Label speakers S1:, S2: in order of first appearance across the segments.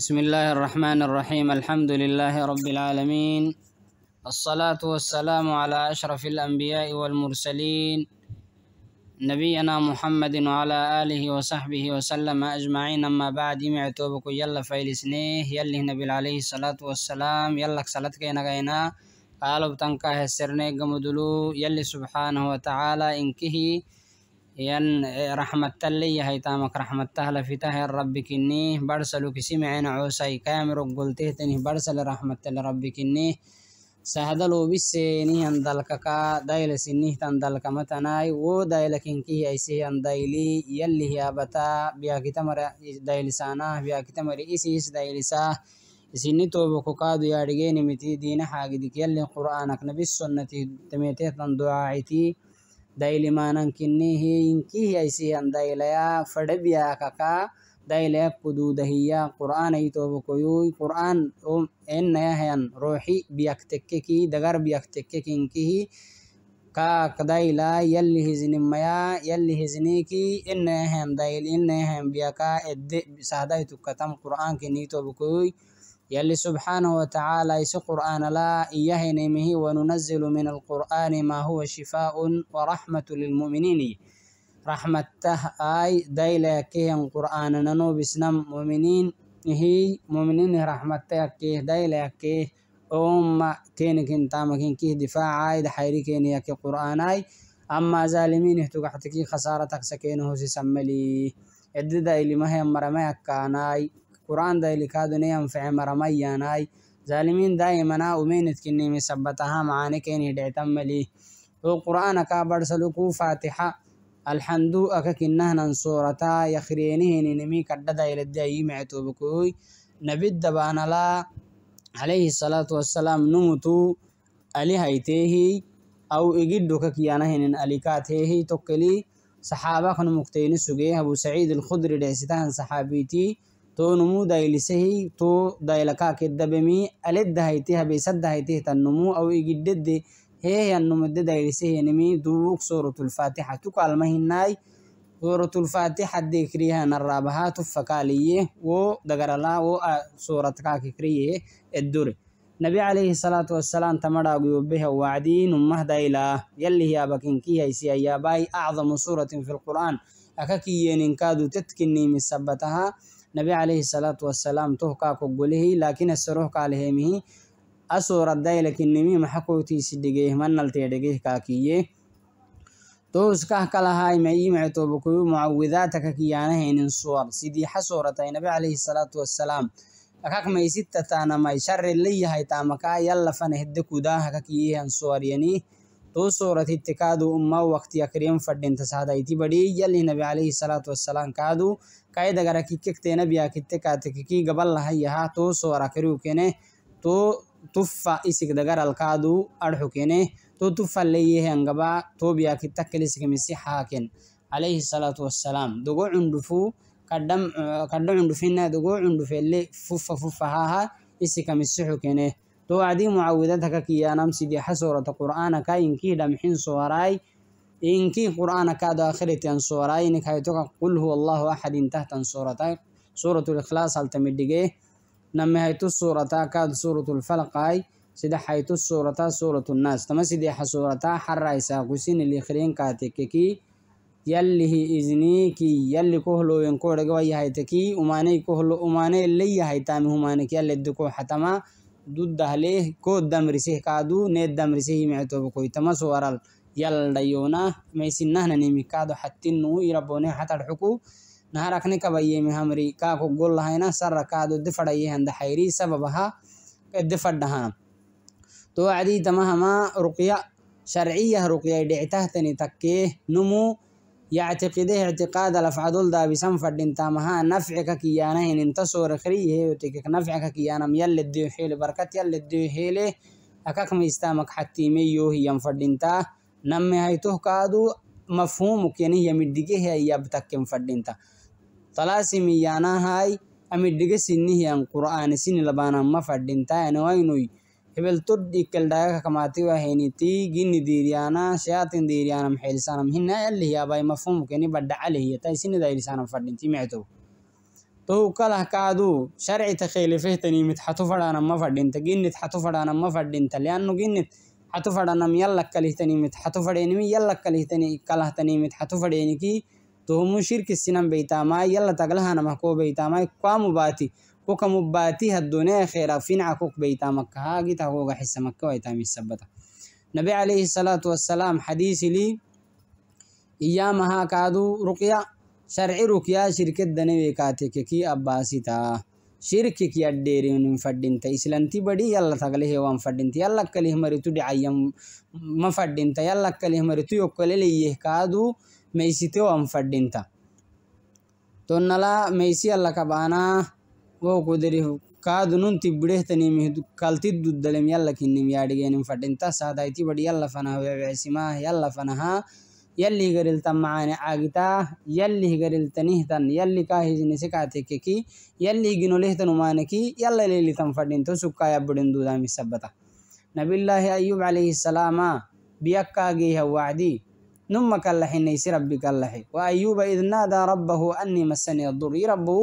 S1: بسم الله الرحمن الرحيم الحمد لله رب العالمين الصلاة والسلام على أشرف الأنبياء والمرسلين نبينا محمد وعلى آله وصحبه وسلم أجمعين أما بعد يمع توبك يلا فايلسنيه يلا نبي عليه الصلاة والسلام يلا صلاتك نغينا قالوا بتنكاه السرنيق مدلو يلا سبحانه وتعالى إنكهي ين رحمة تلي هي تامك رحمة تهلا في تهي الرب كني برسلو كسيم عين عوسي كامر قلته تني برسل رحمة تل رب كني سهدلو بسيني هندلك كا دايل سيني تندلك متناي و دايل كنكي ايسي هندايلي يلي هي بتا بيا كتمر دايل سانا بيا كتمر اس دايل سا ساه isinni toobokokaadu yaadhigeeni miti diina haagidikiyallin qur'aanak nabi sunnati tameeteetan ducaacitii दैलीमानी इंकी ऐसी दैलया फड़ब्या का दैलया पुदू दहिया कुरान ही तो कुरान ओ एन नया है रोही ब्यक तिक्के की दगर ब्यक तिक्के की इनकी ही का कदला यल मया यल की इन नया है कुरान की नहीं तो कोई يلي سبحانه وتعالى يس قرآن لا إياه نيمه وننزل من القرآن ما هو شفاء ورحمة للمؤمنين رحمة آي دايلا كيهن قرآن ننو بسنم مؤمنين هي مؤمنين رحمة كيه دايلا لأكيه أم كينك تامكين كيه دفاع آي دحيري كينيا كي قرآن آي أما زالمين ظالمين تقحتكي خسارتك سكينه سملي إدد إلي مهي مرمي آي qur-aan daylikaaduinay anfice maramayaanaay zaalimiin daa'imanaa umeynidkinimi sabbatahaa macaani keeni dhictan malii duu qur'aana kaa badhsalu kuu faatixa alxanduu aka kinnahnan suurataa yakriyeenihininimi kadhada iladde ayii mectuubkuy nabiddabaanalaa calayhi salaatu wassalaam numutuu ali hayteehii au igiddu kakiyaanahinin alikaatehii tokkelii saxaabaknumukteyni sugee abu saciid alkhudri dhexsitahan saxaabiitii تو نمو سهي تو كاك الدبمي ألد هايته بيسد هايته تنمو أو إجدد هي دايل سهي نمي دوك سورة الفاتحة تكو المهناي سورة الفاتحة ديكريها نرابها تفكاليه و دقر الله و سورة كريه الدوري نبي عليه الصلاة والسلام تمرا بها وعدين أمه دايلا يلي هي بكنكي هيسي هي باي أعظم سورة في القرآن أكاكي كادو تتكني من سبتها نبي عليه الصلاة والسلام تهكا كقوله لكن السروح كالهمه أسور الدائل كنمي محكوتي سدقيه من نلتيدقيه كاكيه توسكه كلها إمعي معتوبكو معوذاتك كيانهين صور سيدي حصورتي نبي عليه الصلاة والسلام akakmay sitataanamay shari la yahay taamakaa yalla fanahedde kudaa hakakiyehen suwaryanii تو سورة اتكاد أمة وقت يكريم فردين تسادا ايتي بدي يلي نبي عليه الصلاة والسلام كادو كايد اگر كيكتي نبي اكتكات كيكي قبل هيها تو سورة كريو كيني تو تفا اسك دقر الكادو أرحو كيني تو تفا ليه انقبا تو بيا كتكل اسك مسيحاكن عليه الصلاة والسلام دقو عندفو قدم قدم عندفين دقو عندفين اللي ففا ففا هاها اسك مسيحو كيني تو توعدي معوذتك كي أنا مسدي حسورة قرآن قرآنك إنكي لمحين صوراي إنكي قرآنك أدو آخرة صوراي إنك هيتوك قل هو الله أحد تحت صورتك سورة الإخلاص هل تمدقيه نما هيتو صورتا كاد سورة الفلق هاي سيدا حيتو صورتا سورة الناس تما سيدا حسورتا حرايسا قسين اللي خرين كاتككي يلي هي إذني كي يلي كهلو ينكو رقوا يهيتكي أماني كهلو أماني اللي يهيتامي همانك يلي الدكو حتما दुदहले को दम रिसे का दू ने दम रिसे ही मैं तो कोई तमस वरल यल डो ना मैं सिन नह नहीं मिका दो हती नू इबो ने हथ अड़कू नह रखने का भैये में हमरी का को गोल है ना सर रखा दो दिफड़े हैं दहरी सब बहा दिफड नहा तो आदि तमह हमा रुकिया शरिया रुकिया डेता तक के नमू يعتقده اعتقاد الافعدول دا بسم فدنتامها نفعك كيانا انت سور خريه وتكك نفعك كيانا يلي الديو حيلي بركات يلي الديو حيلي أكاك ميستامك حتي ميو هي فدنتا نمي هيتوه كادو مفهومك يعني هي مدقيه هي يبتك فدنتا طلاسي ميانا هاي أمدقى سنه هي القرآن سن لبانا ما فدنتا يعني هبلتودي كلداغا كماتي وهينيتي جيني ديريانا شياطين ديريانا محيلسانا مهنا اللي هي باي مفهوم كني بدا عليه تاي سن دايلسانا فدنتي ميعتو تو كلا كادو شرعي تخيلفه تني مت حتو فدانا ما فدنت جيني حتو فدانا ما فدنت لانه جيني حتو فدانا يلا كلي تني مت حتو فديني مي يلا كلي تني كلا تني مت حتو كي تو مو شرك بيتاما يلا تغلهانا مكو بيتاما قاموا باتي كوكا مباتي هدوني خيرا فينع كوك بيتا مكة هاجي تاكوكا حس مكة ويتا ميسبتا نبي عليه الصلاة والسلام حديث لي إيامها كادو رقيا شرعي رقيا شركة دنوي كاتيكي أباسي تا شركك يديري من فدين تا إسلانتي بدي يلا تغليه وان فدين تا يلا كليه مريتو دعيم ما فدين تا يلا كليه مريتو يوكل ليه كادو ميسيتو وان فدين تا تونلا ميسي الله كبانا वो देरी हो का दुनू तिब्बड़े तनिम कलती दुद्दलेम यम याडिगे फट इंत साधाती बड़ी यल फना सिमा यल फना गरील तम आने आगिता यल गरील तनिह तन यल का ही जिन से थे के कि यल गिनो लेह तनु माने कि यल ले ली तम फट इंतो सुक्का या बुड़िन दूदा मिस सब बता नबील्ला है अयुब अलैहिस्सलाम बियक्का गे है نم كالله نيسي ربي كالله وأيوب إذ نادى ربه أني مسني الضر يربو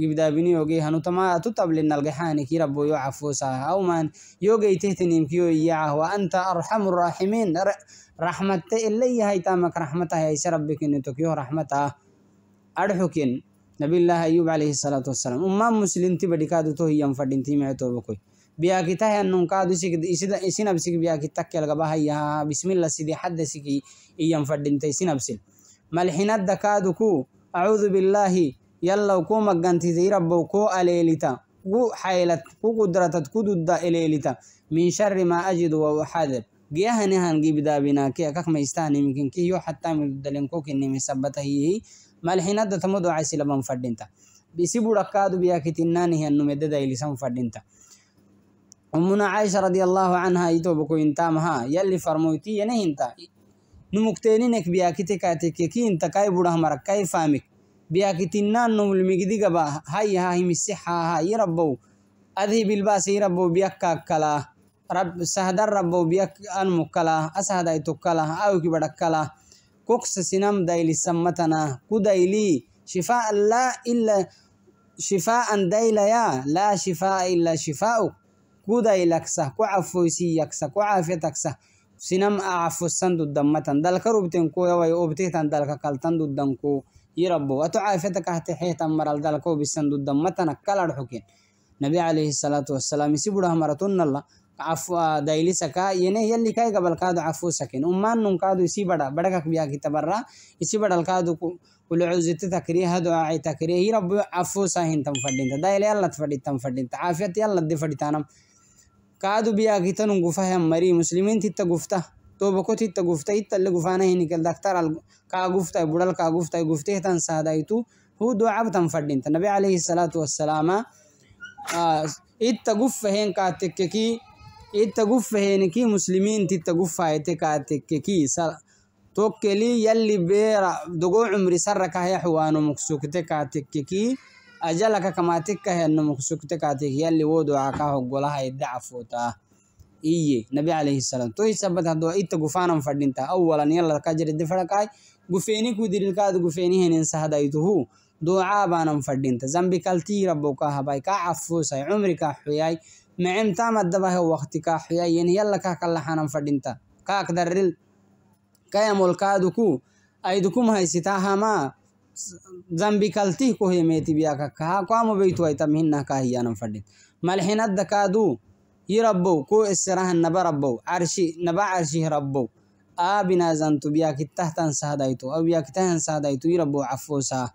S1: جبدا بني يوغي هنو تما تطبل إن الجحان كي ربه يعفو ساها أو من يوغي تهتني كيو إياه وأنت أرحم الراحمين رحمة إلي هاي تامك رحمة هاي سربي إن تكيو رحمة أرحكين نبي الله أيوب عليه الصلاة والسلام أمام مسلم تبدي كادو توهي ينفردين تيمعتو بكوي بياكتاه أنهم قادوا سيك إسنا بسيك بياكتاك يلقبها إياها بسم الله سيدي حد سيكي إيام فردنتي إسنا بسيل ملحنا دكادكو أعوذ بالله يلا وكو مقانتي ذي ربوكو أليلتا كو حيلت كو قدرتت كو دودة إليلتا من شر ما أجد وأحاذر جيهن هن جيب دابنا كي أكاك ما يستاني ممكن كي يو حتى مبدلين كوك إني مثبتة هي مالحين أدى تمدو عسي لبن فردينتا بيسي بودكادو بياكتناني هنو مدد إلي سم فردينتا أمنا عائشة رضي الله عنها إيتو بكو إنتا مها يلي فرموتي ينه إنتا نمكتيني نك بياكتي كاتيكي كي إنتا كاي بودا همارا كاي فامك بياكتنا نمول ميكدي غبا هاي هاي مسيحا هاي ربو أذهي بالباس ربو بياكا كلا رب سهدر ربو بياك أنمو كلا أسهد أيتو كلا أو كي بدا كلا كوكس سنم دايلي سمتنا كو دايلي شفاء لا إلا شفاء دايلا يا لا شفاء إلا شفاؤك كوداي قودايلك سه كعفوسيك سه كعافتك سه سينم أعفوسن دمتن دلك ربتن كو يوي أبتهتن دلك قلتن ددن كو يربو أتعافتك أهتحيتن مرال دلك وبسن دمتن أكل الحكين نبي عليه الصلاة والسلام سيبوده مرتون الله عفو دايلي سكا ينه يلي كاي قبل كادو عفو سكين أمان نون كادو يسي بدا بدك بيا كتاب برا يسي بدا الكادو كل عزت تكريه هدو عي تكريه رب عفو ساهين تم فدين دايلي الله تفدين تم فدين عافية الله دي कादु बिया गुफ़ा है मरी मुस्लिम थी गुफ्ता तो बको थी गुफ्ता ही तल गुफा नहीं निकल दख्तार का गुफ्ता बुड़ल का गुफ्ता गुफ्ते तन सादाई तू हु दो अब तम फडिन नबी अलैहिस्सलाम इत तगुफ है का तिक्के की इत तगुफ है कि मुस्लिम थी तगुफ आए थे का तिक्के की सर तो के लिए यल बेरा दगो उम्र सर रखा है हुआ थे का तिक्के की ajalaka kamati kaheno muksukte kaatigyali wodocakaho golahay dacafota iye nabi alayhi salam to hisabad ita gufaanan fadhinta awalan yala kajira difadhakay gufeeni kudirilkaad gufeenihenin sahdaytuhu duucaa fadhinta zambi kaltii ka habay kaa cafuusay cumri kaa xuyay micimtaama dabahe waqti kaa xuyayen yala kaa kalaxanan fadhinta kaakdaril kayamolkaadu ku aydukum haysitahamaa زنبكالتيه كوهي ميتي بياكا كها قامو بيتو اي تمهن كاهي انا فديت ملحنا دكادو يربو كو اسراه نبا ربو عرشي نبا عرشي ربو آبنا زنتو بياك تحتان سهدايتو او بياك تهن سهدايتو يربو عفوسا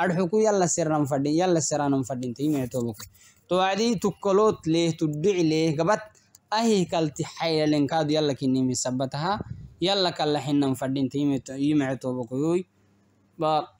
S1: أرحكو يلا سرنا فدين يلا سرنا فدين تيمي توبك تو عدي تكلوت ليه تدعي ليه قبت أهي كالتي حيلا لنكادو يلا كنيمي سبتها يلا كالحنا فدين تيمي توبك يوي بار